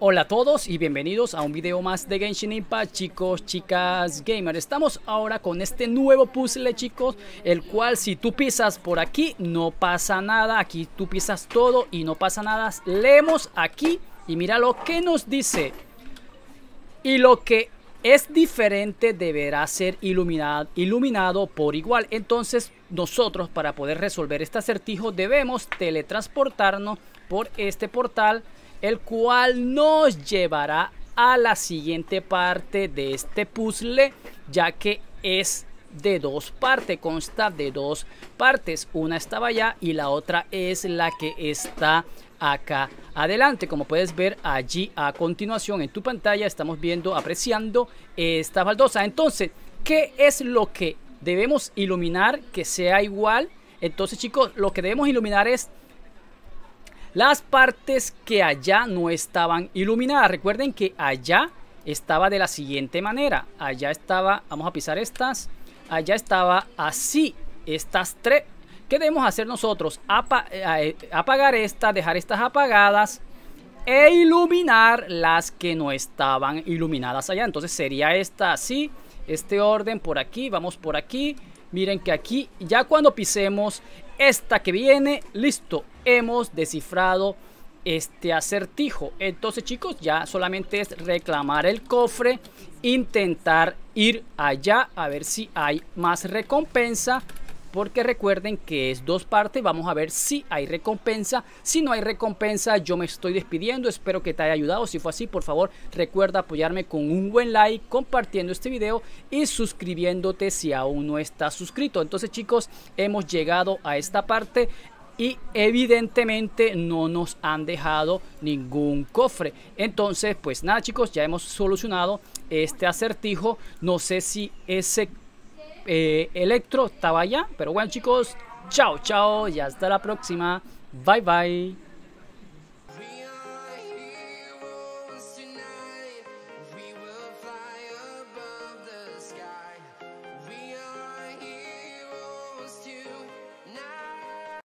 Hola a todos y bienvenidos a un video más de Genshin Impact, chicos, chicas, gamers Estamos ahora con este nuevo puzzle, chicos, el cual si tú pisas por aquí no pasa nada, aquí tú pisas todo y no pasa nada. Leemos aquí y mira lo que nos dice. Y lo que es diferente, deberá ser iluminado, iluminado por igual. Entonces nosotros para poder resolver este acertijo debemos teletransportarnos por este portal, el cual nos llevará a la siguiente parte de este puzzle, ya que es de dos partes, consta de dos partes. Una estaba allá y la otra es la que está acá adelante como puedes ver allí a continuación en tu pantalla estamos viendo apreciando esta baldosa entonces qué es lo que debemos iluminar que sea igual entonces chicos lo que debemos iluminar es las partes que allá no estaban iluminadas recuerden que allá estaba de la siguiente manera allá estaba vamos a pisar estas allá estaba así estas tres. ¿Qué debemos hacer nosotros? Eh, apagar esta, dejar estas apagadas e iluminar las que no estaban iluminadas allá. Entonces sería esta así, este orden por aquí, vamos por aquí. Miren que aquí ya cuando pisemos esta que viene, listo, hemos descifrado este acertijo. Entonces chicos, ya solamente es reclamar el cofre intentar ir allá a ver si hay más recompensa. Porque recuerden que es dos partes, vamos a ver si hay recompensa. Si no hay recompensa, yo me estoy despidiendo. Espero que te haya ayudado. Si fue así, por favor, recuerda apoyarme con un buen like, compartiendo este video y suscribiéndote si aún no estás suscrito. Entonces, chicos, hemos llegado a esta parte y evidentemente no nos han dejado ningún cofre. Entonces, pues nada chicos, ya hemos solucionado este acertijo. No sé si ese eh, electro estaba allá, pero bueno chicos, chao, chao y hasta la próxima. Bye, bye.